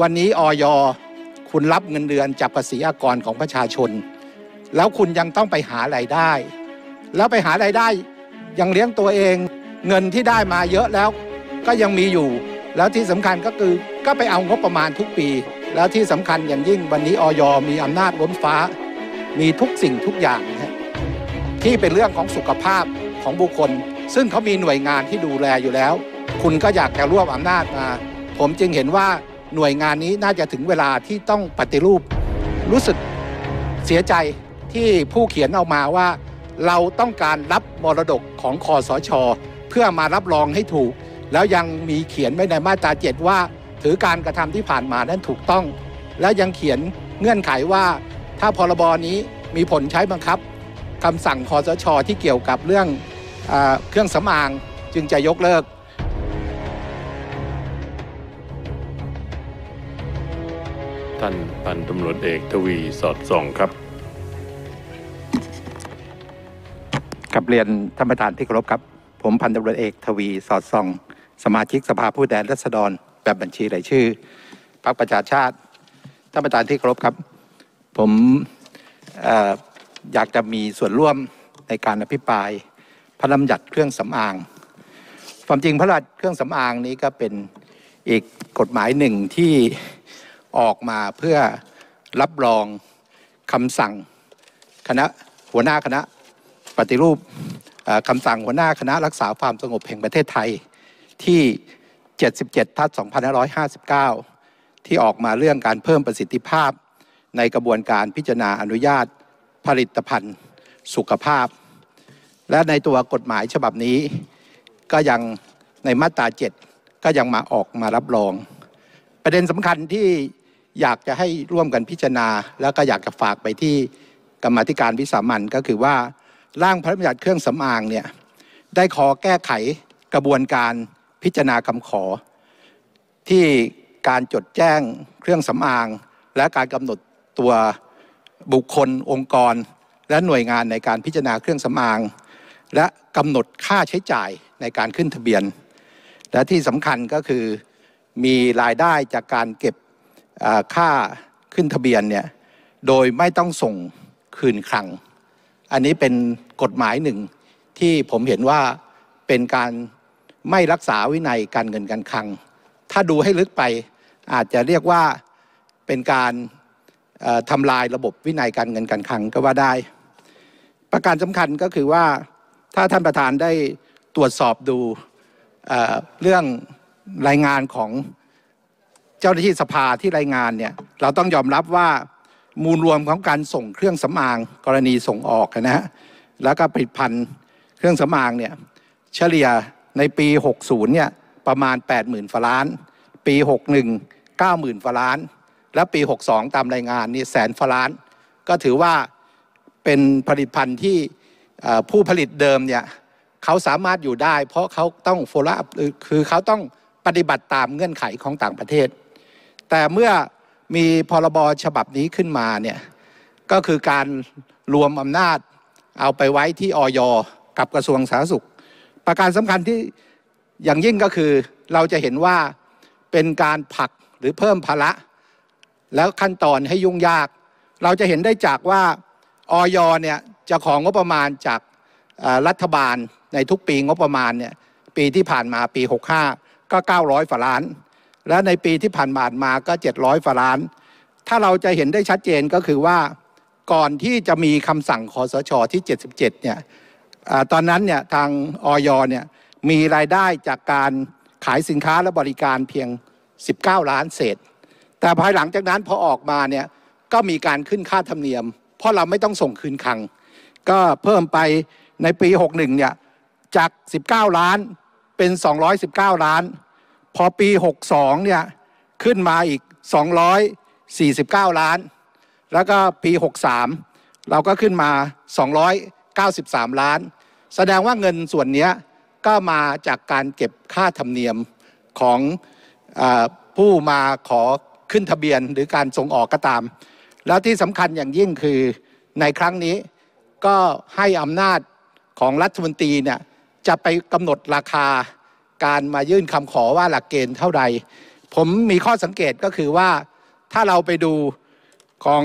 วันนี้ออยคุณรับเงินเดือนจากภาษีอากรของประชาชน แล้วคุณยังต้องไปหาไรายได้ แล้วไปหาไรายได้ยังเลี้ยงตัวเอง เงินที่ได้มาเยอะแล้ว ก็ยังมีอยู่ แล้วที่สำคัญก็คือก็ไปเอางบประมาณทุกปี แล้วที่สำคัญอย่างยิ่งวันนี้ออยมีอำนาจล้นฟ้า มีทุกสิ่งทุกอย่าง ที่เป็นเรื่องของสุขภาพของบุคคล ซึ่งเขามีหน่วยงานที่ดูแลอยู่แล้ว คุณก็อยากจะรวบอำนาจมา ผมจึงเห็นว่าหน่วยงานนี้น่าจะถึงเวลาที่ต้องปฏิรูป รู้สึกเสียใจที่ผู้เขียนเอามาว่าเราต้องการรับมรดกของคอสชเพื่อมารับรองให้ถูก แล้วยังมีเขียนไว้ในมาตราเจ็ดว่า ถือการกระทำที่ผ่านมานั้นถูกต้อง และยังเขียนเงื่อนไขว่า ถ้าพรบนี้มีผลใช้บังคับ คำสั่งคอสชที่เกี่ยวกับเรื่องเครื่องสำอางจึงจะยกเลิกานพันตำรวจเอกทวีสอดส่อง ครับกับเรียนท่านประธานที่เคารพครับ ผมพันตำรวจเอกทวีสอดส่อง สมาชิกสภาผู้แทนราษฎรแบบบัญชีรายชื่อ พรรคประชาชาติ ท่านประธานที่เคารพครับ ผมออยากจะมีส่วนร่วมในการอภิปรายพระรหยัดเครื่องสำอาง ความจริงพระราชเครื่องสำอางนี้ก็เป็น อีกกฎหมายหนึ่งที่ออกมาเพื่อรับรองคำสั่งคณะหัวหน้าคณะปฏิรูปคำสั่งหัวหน้าคณะรักษาความสงบแห่งประเทศไทยที่ 77ทัศ2559 ที่ออกมาเรื่องการเพิ่มประสิทธิภาพในกระบวนการพิจารณาอนุญาต ผลิตภัณฑ์ สุขภาพ และในตัวกฎหมายฉบับนี้ก็ยังในมาตรา 7 ก็ยังมาออกมารับรอง ประเด็นสำคัญที่อยากจะให้ร่วมกันพิจารณา แล้วก็อยากจะฝากไปที่กรรมธิการวิสามันก็คือว่า ร่างพระราชบัญญัติเครื่องสำอางเนี่ยได้ขอแก้ไขกระบวนการพิจารณาคำขอ ที่การจดแจ้งเครื่องสำอาง และการกำหนดตัวบุคคลองค์กร และหน่วยงานในการพิจารณาเครื่องสำอาง และกำหนดค่าใช้จ่ายในการขึ้นทะเบียน และที่สำคัญก็คือมีรายได้จากการเก็บค่าขึ้นทะเบียนเนี่ยโดยไม่ต้องส่งคืนคลัง อันนี้เป็นกฎหมายหนึ่งที่ผมเห็นว่าเป็นการไม่รักษาวินัยการเงินการคลัง ถ้าดูให้ลึกไปอาจจะเรียกว่าเป็นการทำลายระบบวินัยการเงินการคลังก็ว่าได้ ประการสำคัญก็คือว่าถ้าท่านประธานได้ตรวจสอบดูเรื่องรายงานของเจ้าหน้าที่สภาที่รายงานเนี่ยเราต้องยอมรับว่ามูลรวมของการส่งเครื่องสำอางกรณีส่งออกนะฮะแล้วก็ผลิตภัณฑ์เครื่องสำอางเนี่ยเฉลี่ยในปี 60 เนี่ยประมาณ 80,000ฝล้านปี 61 90,000ฝล้านและปี 62 ตามรายงานนี่แสนฝล้านก็ถือว่าเป็นผลิตภัณฑ์ที่ผู้ผลิตเดิมเนี่ยเขาสามารถอยู่ได้ เพราะเขาต้องโฟล์คือเขาต้องปฏิบัติตามเงื่อนไขของต่างประเทศแต่เมื่อมีพรบฉบับนี้ขึ้นมาเนี่ยก็คือการรวมอำนาจเอาไปไว้ที่ออยกับกระทรวงสาธารณสุข ประการสำคัญที่อย่างยิ่งก็คือเราจะเห็นว่าเป็นการผลักหรือเพิ่มภาระแล้วขั้นตอนให้ยุ่งยาก เราจะเห็นได้จากว่าออยเนี่ยจะของงบประมาณจากรัฐบาลในทุกปีงบประมาณเนี่ยปีที่ผ่านมาปี 65 ก็ 900ฝาล้านและในปีที่ผ่านมามาก็ 700ฝรั้าน ถ้าเราจะเห็นได้ชัดเจนก็คือว่าก่อนที่จะมีคำสั่งคอสชอที่ 77 เนี่ยอตอนนั้นเนี่ยทางออยเนี่ยมีรายได้จากการขายสินค้าและบริการเพียง 19 ล้านเศษ แต่ภายหลังจากนั้นพอออกมาเนี่ย ก็มีการขึ้นค่าธรรมเนียม เพราะเราไม่ต้องส่งคืนคัง ก็เพิ่มไปในปี 61 เนี่ยจาก 19 ล้านเป็น 219 ล้านพอปี 62 เนี่ย ขึ้นมาอีก 249 ล้าน แล้วก็ปี 63 เราก็ขึ้นมา 293 ล้าน แสดงว่าเงินส่วนนี้ก็มาจากการเก็บค่าธรรมเนียม ของอผู้มาขอขึ้นทะเบียนหรือการส่งออกก็ตาม แล้วที่สำคัญอย่างยิ่งคือในครั้งนี้ก็ให้อำนาจของรัฐมนตรีเนี่ยจะไปกำหนดราคาการมายื่นคำขอว่าหลักเกณฑ์เท่าใด ผมมีข้อสังเกตก็คือว่าถ้าเราไปดูของ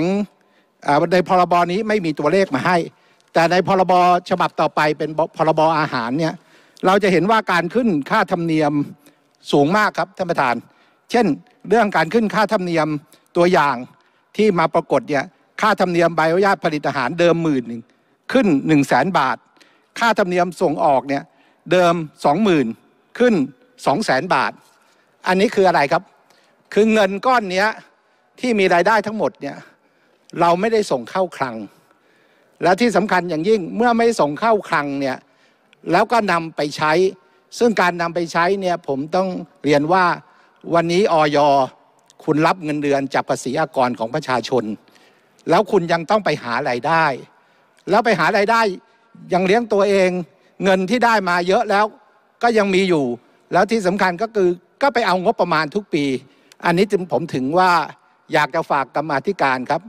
ในพรบนี้ไม่มีตัวเลขมาให้ แต่ในพรบฉบับต่อไปเป็นพรบอาหารเนี่ยเราจะเห็นว่าการขึ้นค่าธรรมเนียมสูงมากครับท่านประธาน เช่นเรื่องการขึ้นค่าธรรมเนียมตัวอย่างที่มาปรากฏเนี่ยค่าธรรมเนียมใบอนุญาตผลิตอาหารเดิมหมื่นหนึ่งขึ้น 1 0 0 0 0แบาท ค่าธรรมเนียมส่งออกเนี่ยเดิม2 0,000ขึ้นสองแสนบาท อันนี้คืออะไรครับ คือเงินก้อนนี้ที่มีรายได้ทั้งหมดเนี่ยเราไม่ได้ส่งเข้าคลัง และที่สำคัญอย่างยิ่งเมื่อไม่ส่งเข้าคลังเนี่ยแล้วก็นำไปใช้ ซึ่งการนำไปใช้เนี่ยผมต้องเรียนว่าวันนี้ออยคุณรับเงินเดือนจากภาษีอากรของประชาชน แล้วคุณยังต้องไปหาไรายได้ แล้วไปหาไรายได้ยังเลี้ยงตัวเองเงินที่ได้มาเยอะแล้วก็ยังมีอยู่ แล้วที่สำคัญก็คือก็ไปเอางบประมาณทุกปี อันนี้ผมถึงว่าอยากจะฝากกรรมาธิการครับ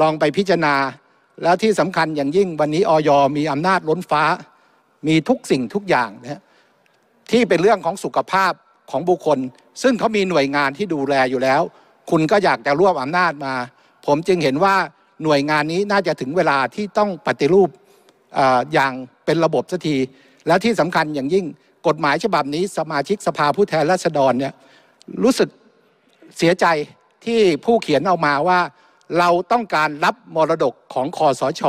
ลองไปพิจารณา แล้วที่สำคัญอย่างยิ่งวันนี้ออยมีอำนาจล้นฟ้า มีทุกสิ่งทุกอย่างนะที่เป็นเรื่องของสุขภาพของบุคคล ซึ่งเขามีหน่วยงานที่ดูแลอยู่แล้ว คุณก็อยากจะรวบอำนาจมา ผมจึงเห็นว่าหน่วยงานนี้น่าจะถึงเวลาที่ต้องปฏิรูปออย่างเป็นระบบสักที แล้วที่สำคัญอย่างยิ่งกฎหมายฉบับนี้สมาชิกสภาผู้แทนราษฎรเนี่ยรู้สึกเสียใจที่ผู้เขียนเอามาว่าเราต้องการรับมรดกของคอสช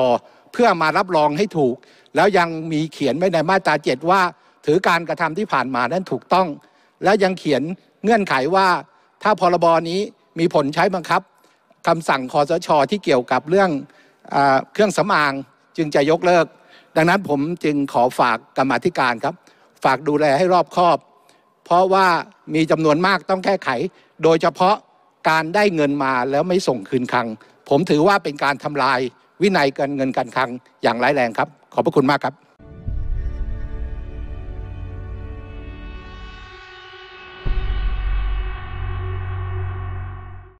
เพื่อมารับรองให้ถูก แล้วยังมีเขียนไว้ในมาตราเจ็ดว่า ถือการกระทำที่ผ่านมานั้นถูกต้อง และยังเขียนเงื่อนไขว่าถ้าพรบนี้มีผลใช้บังคับ คำสั่งคอสช ที่เกี่ยวกับเรื่องอเครื่องสำอางจึงจะยกเลิก ดังนั้นผมจึงขอฝากกรรมธิการครับฝากดูแลให้รอบคอบ เพราะว่ามีจำนวนมากต้องแก้ไข โดยเฉพาะการได้เงินมาแล้วไม่ส่งคืนคลัง ผมถือว่าเป็นการทำลายวินัยการเงินการคลัง อย่างร้ายแรงครับ ขอบพระคุณมากครับ